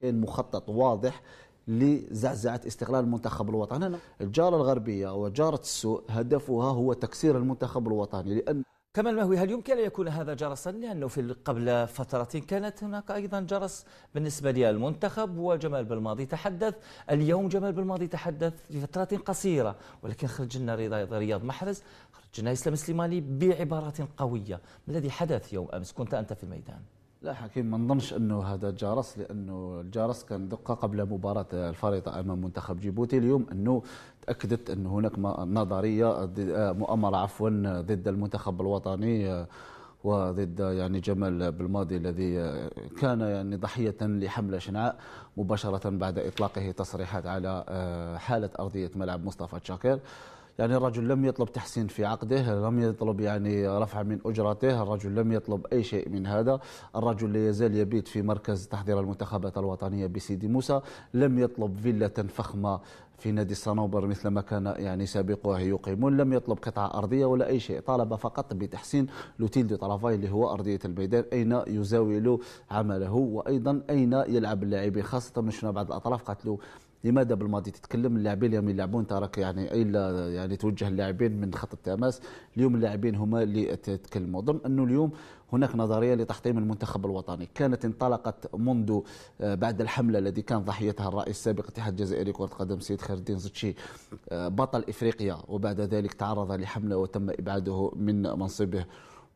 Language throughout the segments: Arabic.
كان مخطط واضح لزعزعة استقلال المنتخب الوطني الجارة الغربية وجارة السوء هدفها هو تكسير المنتخب الوطني لأن كمال المهوي هل يمكن أن يكون هذا جرسا لأنه في قبل فترة كانت هناك أيضا جرس بالنسبة للمنتخب وجمال بالماضي تحدث اليوم جمال بالماضي تحدث لفترة قصيرة ولكن خرج لنا رياض محرز خرج لنا إسلام سليماني بعبارات قوية ما الذي حدث يوم أمس كنت أنت في الميدان لا حكيم ما نظنش انه هذا جارس لانه الجارس كان دقه قبل مباراه الفريطه امام منتخب جيبوتي اليوم انه تاكدت ان هناك نظريه مؤامره عفوا ضد المنتخب الوطني وضد يعني جمال بالماضي الذي كان يعني ضحيه لحمله شنعاء مباشره بعد اطلاقه تصريحات على آه، حاله ارضيه ملعب مصطفى تشاكر يعني الرجل لم يطلب تحسين في عقده لم يطلب يعني رفع من أجرته الرجل لم يطلب أي شيء من هذا الرجل لا يزال يبيت في مركز تحضير المنتخبات الوطنية بسيدي موسى لم يطلب فيلة فخمة في نادي الصنوبر مثل ما كان يعني سابقه يقيمون لم يطلب قطعة أرضية ولا أي شيء طالب فقط بتحسين لوتيل دو طرافاي اللي هو أرضية الميدان أين يزاول عمله وأيضا أين يلعب اللاعبين خاصة مشنا بعض الأطراف قالت له لماذا بالماضي تتكلم اللاعبين اليوم يلعبون تراك يعني الا يعني توجه اللاعبين من خط التماس اليوم اللاعبين هما اللي تتكلموا ضمن انه اليوم هناك نظريه لتحطيم المنتخب الوطني كانت انطلقت منذ آه، بعد الحمله الذي كان ضحيتها الرئيس السابق الاتحاد الجزائري كره القدم سيد خير الدين زتشي آه، بطل افريقيا وبعد ذلك تعرض لحمله وتم ابعاده من منصبه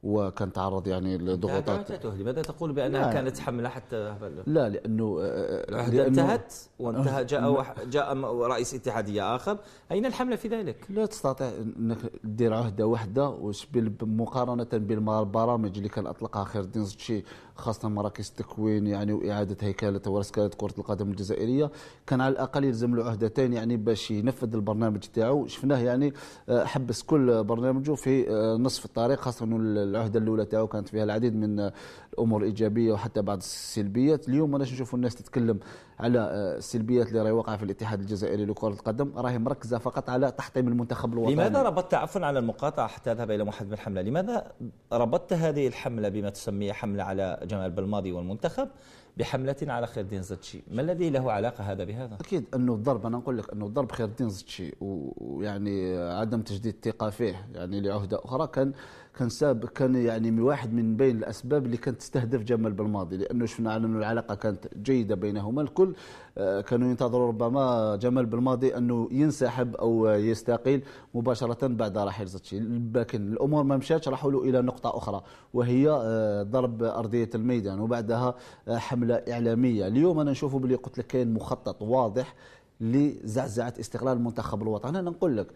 وكان تعرض يعني لضغوطات لا لماذا تقول بانها لا. كانت حمله حتى لا لانه العهد آه، آه، انتهت وانتهى جاء جاء رئيس اتحاديه اخر اين الحمله في ذلك لا تستطيع انك دير عهده واحده وش مقارنه بالبرامج اللي كان اطلقها خير الدين زتشي خاصه مراكز التكوين يعني واعاده هيكله ورسكله كره القدم الجزائريه كان على الاقل يلزم له عهدتين يعني باش ينفذ البرنامج تاعو شفناه يعني آه، حبس كل برنامجه في نصف الطريق خاصه انه العهده الاولى تاعو كانت فيها العديد من الامور الايجابيه وحتى بعض السلبيات اليوم ما نشوف الناس تتكلم على آه، السلبيات اللي راهي واقعه في الاتحاد الجزائري لكره القدم راهي مركزه فقط على تحطيم المنتخب الوطني لماذا ربطت عفوا على المقاطعه حتى اذهب الى محمد الحمله لماذا ربطت هذه الحمله بما تسميه حمله على جمال بالماضي والمنتخب بحملة على خير الدين زتشي ما الذي له علاقة هذا بهذا؟ أكيد أنه الضرب أنا نقول لك أنه الضرب خير الدين زتشي ويعني عدم تجديد الثقة فيه يعني لعهدة أخرى كان كان ساب كان يعني من واحد من بين الاسباب اللي كانت تستهدف جمال بالماضي لانه شفنا على انه العلاقه كانت جيده بينهما الكل آه، كانوا ينتظروا ربما جمال بالماضي انه ينسحب او يستقيل مباشره بعد رحيل زتشي لكن الامور ما مشاتش راحوا له الى نقطه اخرى وهي آه، ضرب ارضيه الميدان وبعدها آه، حمله اعلاميه اليوم انا نشوفوا بلي قلت لك كاين مخطط واضح لزعزعة استقلال المنتخب الوطني أنا نقول لك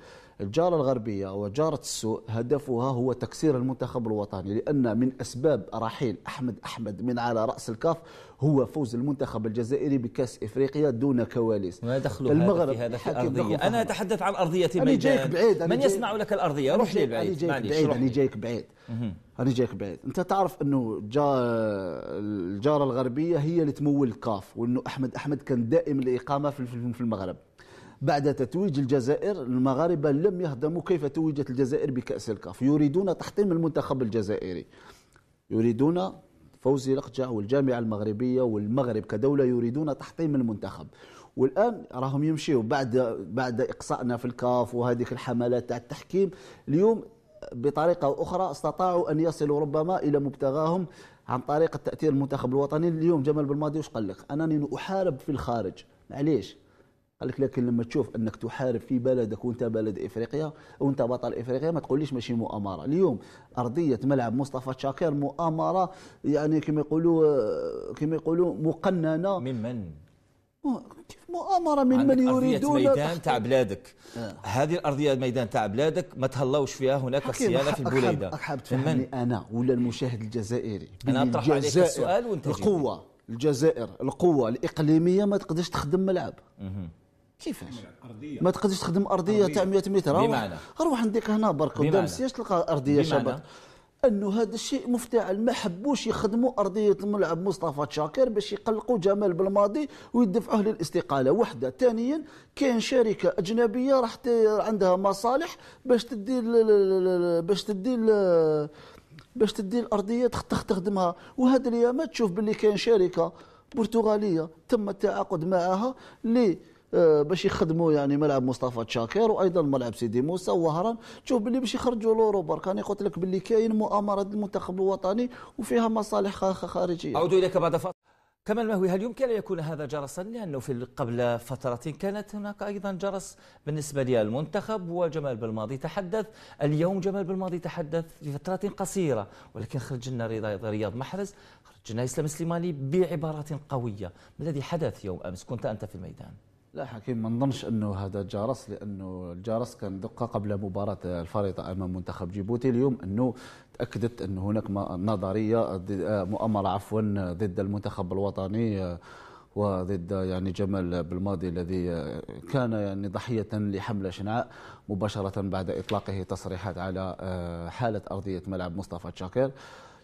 الجارة الغربية وجارة السوء هدفها هو تكسير المنتخب الوطني لأن من أسباب رحيل أحمد أحمد من على رأس الكاف هو فوز المنتخب الجزائري بكاس افريقيا دون كواليس ما دخلوا المغرب في هذا في الارضيه انا اتحدث عن ارضيه الميدان أنا جايك بعيد أنا من يسمع لك الارضيه روح لي بعيد جايك بعيد انا جايك بعيد انا جايك بعيد انت تعرف انه جا الجاره الغربيه هي اللي تمول الكاف وانه احمد احمد كان دائم الاقامه في المغرب بعد تتويج الجزائر المغاربه لم يهضموا كيف توجت الجزائر بكاس الكاف يريدون تحطيم المنتخب الجزائري يريدون فوزي لقجة والجامعة المغربية والمغرب كدولة يريدون تحطيم المنتخب والان راهم يمشيوا بعد بعد اقصائنا في الكاف وهذيك الحملات تاع التحكيم اليوم بطريقه اخرى استطاعوا ان يصلوا ربما الى مبتغاهم عن طريق التاثير المنتخب الوطني اليوم جمال بالماضي وش قال لك انني احارب في الخارج معليش قال لك لكن لما تشوف انك تحارب في بلدك وانت بلد افريقيا وانت بطل افريقيا ما تقوليش ماشي مؤامره اليوم ارضيه ملعب مصطفى شاكر مؤامره يعني كما يقولوا كما يقولوا مقننه من من كيف مؤامره من من يريدون ميدان تاع بلادك آه. هذه الارضيه ميدان تاع بلادك ما تهلاوش فيها هناك صيانه في البوليده احب تفهمني انا ولا المشاهد الجزائري انا اطرح عليك السؤال وانت القوه الجزائر القوه الاقليميه ما تقدرش تخدم ملعب كيفاش ما تقدرش تخدم ارضيه, أرضية. تاع 100 متر بمعنى روح عندك هنا برك قدام السياج تلقى ارضيه شابه انه هذا الشيء مفتعل ما حبوش يخدموا ارضيه الملعب مصطفى تشاكر باش يقلقوا جمال بالماضي ويدفعوه للاستقاله وحده ثانيا كاين شركه اجنبيه راح عندها مصالح باش تدي باش تدي باش تدي الارضيه تخدمها وهذه الايام تشوف باللي كاين شركه برتغاليه تم التعاقد معها ل آه، باش يخدموا يعني ملعب مصطفى تشاكر وايضا ملعب سيدي موسى وهران تشوف باللي باش يخرجوا لورو برك انا قلت لك باللي كاين مؤامره المنتخب الوطني وفيها مصالح خارجيه اعود اليك بعد فتره كما المهوي هل يمكن أن يكون هذا جرسا لأنه في قبل فترة كانت هناك أيضا جرس بالنسبة للمنتخب وجمال بالماضي تحدث اليوم جمال بالماضي تحدث لفترة قصيرة ولكن خرج لنا رياض محرز خرج لنا إسلام السليماني بعبارات قوية ما الذي حدث يوم أمس كنت أنت في الميدان لا حكيم ما نظنش انه هذا جارس لانه الجارس كان دقه قبل مباراه الفريطه امام منتخب جيبوتي اليوم انه تاكدت ان هناك نظريه آه، مؤامره عفوا ضد المنتخب الوطني آه، وضد آه، يعني جمال بالماضي الذي كان يعني ضحيه لحمله شنعاء مباشره بعد اطلاقه تصريحات على حاله ارضيه ملعب مصطفى تشاكير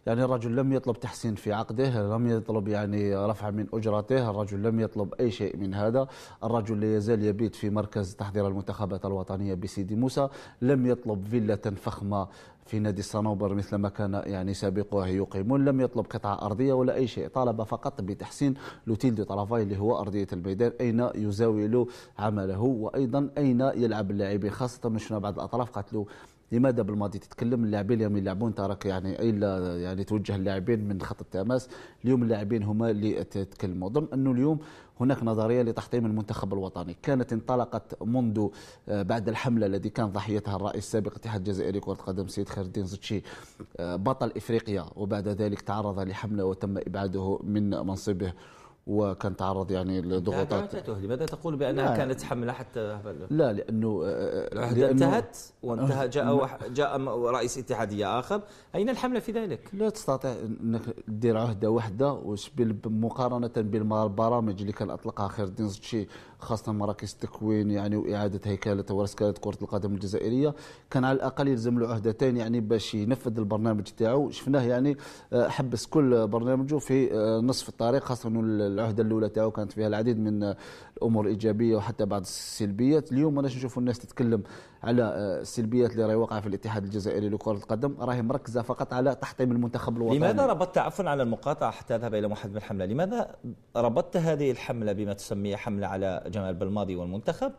يعني الرجل لم يطلب تحسين في عقده لم يطلب يعني رفع من أجرته الرجل لم يطلب أي شيء من هذا الرجل لا يزال يبيت في مركز تحضير المنتخبات الوطنية بسيدي موسى لم يطلب فيلا فخمة في نادي الصنوبر مثل ما كان يعني سابقه يقيمون لم يطلب قطعة أرضية ولا أي شيء طالب فقط بتحسين لوتيل دو طرافاي اللي هو أرضية الميدان أين يزاول عمله وأيضا أين يلعب اللاعبين خاصة شفنا بعض الأطراف قالت له لماذا بالماضي تتكلم اللاعبين اليوم يلعبون تراك يعني الا يعني توجه اللاعبين من خط التماس اليوم اللاعبين هما اللي تتكلموا اظن انه اليوم هناك نظريه لتحطيم المنتخب الوطني كانت انطلقت منذ آه، بعد الحمله الذي كان ضحيتها الرئيس السابق الاتحاد الجزائري كره قدم سيد خير الدين زتشي آه، بطل افريقيا وبعد ذلك تعرض لحمله وتم ابعاده من منصبه وكان تعرض يعني لضغوطات لماذا تقول بانها لا. كانت حمله حتى لا لانه آه، آه، العهد انتهت وانتهى آه، جاء جاء رئيس اتحاديه اخر اين الحمله في ذلك لا تستطيع انك دير عهده واحده مقارنه بالبرامج اللي كان اطلقها خير الدين زتشي خاصه مراكز التكوين يعني واعاده هيكله ورسكاله كره القدم الجزائريه كان على الاقل يلزم له عهدتين يعني باش ينفذ البرنامج تاعو شفناه يعني حبس كل برنامجه في نصف الطريق خاصه انه العهدة الأولى تاعو كانت فيها العديد من الأمور الإيجابية وحتى بعض السلبيات اليوم ما نشوفوا الناس تتكلم على آه، السلبيات اللي راهي واقعة في الاتحاد الجزائري لكرة القدم راهي مركزة فقط على تحطيم المنتخب الوطني لماذا ربطت عفوا على المقاطعة حتى أذهب إلى محمد الحملة لماذا ربطت هذه الحملة بما تسميه حملة على جمال بلماضي والمنتخب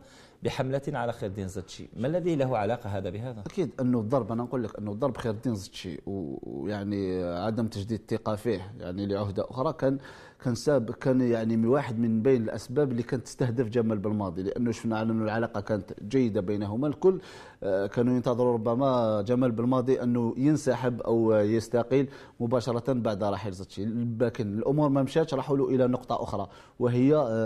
بحملة على خير الدين زتشي ما الذي له علاقة هذا بهذا؟ أكيد أنه الضرب أنا أقول لك أنه ضرب خير الدين زتشي ويعني عدم تجديد الثقة فيه يعني لعهدة أخرى كان كان سابق كان يعني واحد من بين الأسباب اللي كانت تستهدف جمال بالماضي لأنه شفنا على أنه العلاقة كانت جيدة بينهما الكل آه، كانوا ينتظروا ربما جمال بالماضي أنه ينسحب أو يستقيل مباشرة بعد رحيل زتشي لكن الأمور ما مشاتش راحوا إلى نقطة أخرى وهي آه،